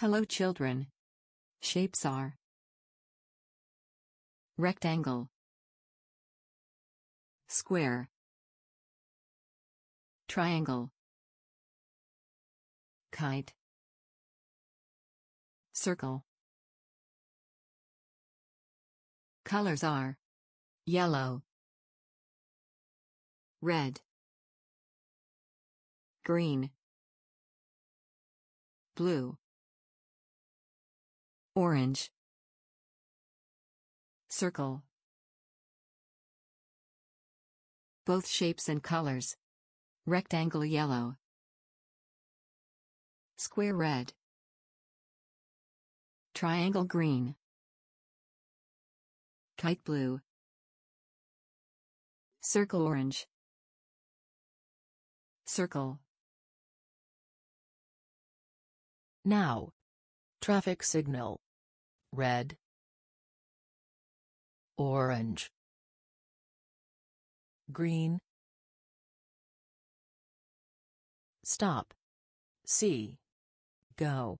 Hello children. Shapes are Rectangle Square Triangle Kite Circle Colors are Yellow Red Green Blue Orange. Circle. Both shapes and colors. Rectangle yellow. Square red. Triangle green. Kite blue. Circle orange. Circle. Now. Traffic signal red orange green stop see go